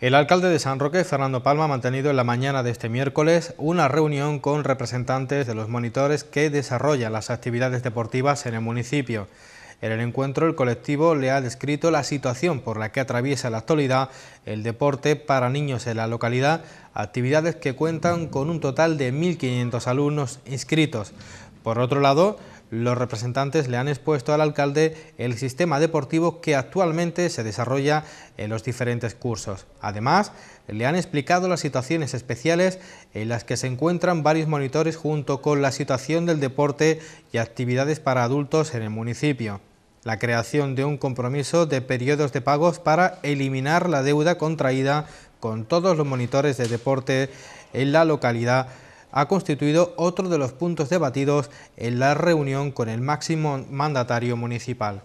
El alcalde de San Roque, Fernando Palma, ha mantenido en la mañana de este miércoles una reunión con representantes de los monitores que desarrollan las actividades deportivas en el municipio. En el encuentro el colectivo le ha descrito la situación por la que atraviesa la actualidad el deporte para niños en la localidad, actividades que cuentan con un total de 1.500 alumnos inscritos. Por otro lado, los representantes le han expuesto al alcalde el sistema deportivo que actualmente se desarrolla en los diferentes cursos. Además, le han explicado las situaciones especiales en las que se encuentran varios monitores junto con la situación del deporte y actividades para adultos en el municipio la creación de un compromiso de periodos de pagos para eliminar la deuda contraída con todos los monitores de deporte en la localidad ha constituido otro de los puntos debatidos en la reunión con el máximo mandatario municipal.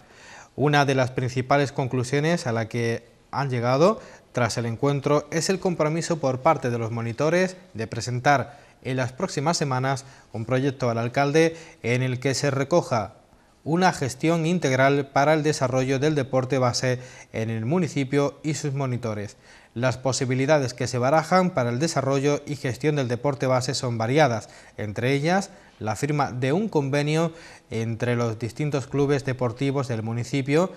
Una de las principales conclusiones a la que han llegado tras el encuentro es el compromiso por parte de los monitores de presentar en las próximas semanas un proyecto al alcalde en el que se recoja una gestión integral para el desarrollo del deporte base en el municipio y sus monitores. Las posibilidades que se barajan para el desarrollo y gestión del deporte base son variadas, entre ellas la firma de un convenio entre los distintos clubes deportivos del municipio,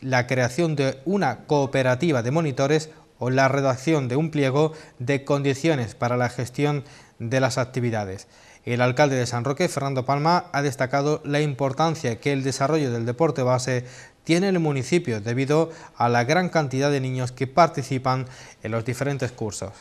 la creación de una cooperativa de monitores o la redacción de un pliego de condiciones para la gestión de las actividades. El alcalde de San Roque, Fernando Palma, ha destacado la importancia que el desarrollo del deporte base tiene en el municipio debido a la gran cantidad de niños que participan en los diferentes cursos.